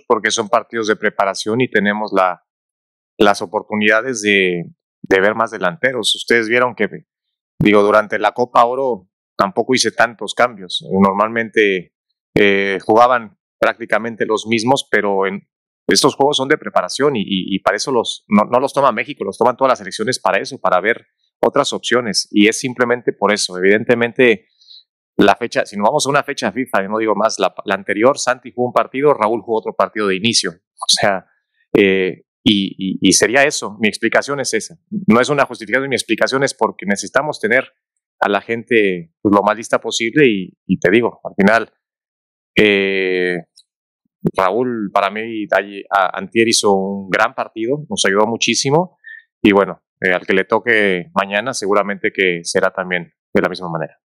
porque son partidos de preparación y tenemos las oportunidades de, ver más delanteros. Ustedes vieron que, digo, durante la Copa Oro tampoco hice tantos cambios. Normalmente eh, jugaban prácticamente los mismos, pero en, estos juegos son de preparación y, para eso los, no, no, los toma México, los toman todas las selecciones para eso, para ver otras opciones. Y es simplemente por eso. Evidentemente, la fecha, si no vamos a una fecha FIFA, no digo más, la, anterior, Santi jugó un partido, Raúl jugó otro partido de inicio. O sea, eh, y, sería eso, mi explicación es esa. No es una justificación, mi explicación es porque necesitamos tener a la gente pues, lo más lista posible y, te digo, al final, eh, Raúl para mí, Antier hizo un gran partido, nos ayudó muchísimo y bueno, eh, al que le toque mañana seguramente que será también de la misma manera.